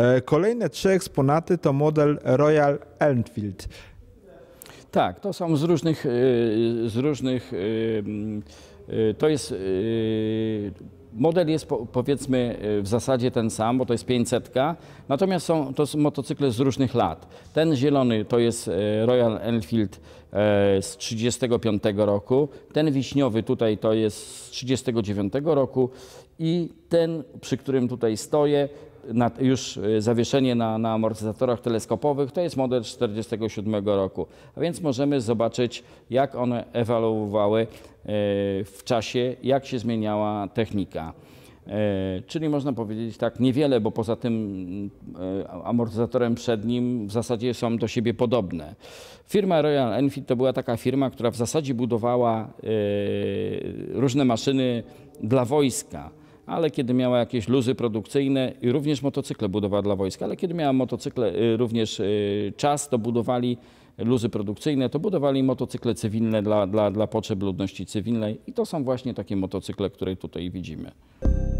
E, kolejne trzy eksponaty to model Royal Enfield. Tak, to są z różnych, e, z różnych e, to jest model jest powiedzmy w zasadzie ten sam, bo to jest 500, natomiast są to są motocykle z różnych lat. Ten zielony to jest Royal Enfield z 35 roku, ten wiśniowy tutaj to jest z 39 roku i ten, przy którym tutaj stoję, na, już y, zawieszenie na, na amortyzatorach teleskopowych, to jest model 47 roku. A więc możemy zobaczyć, jak one ewoluowały y, w czasie, jak się zmieniała technika. Y, czyli można powiedzieć tak, niewiele, bo poza tym amortyzatorem przednim w zasadzie są do siebie podobne. Firma Royal Enfield to była taka firma, która w zasadzie budowała różne maszyny dla wojska ale kiedy miała jakieś luzy produkcyjne, również motocykle budowała dla wojska, ale kiedy miała motocykle y, również y, czas, to budowali luzy produkcyjne, to budowali motocykle cywilne dla, dla, dla potrzeb ludności cywilnej i to są właśnie takie motocykle, które tutaj widzimy.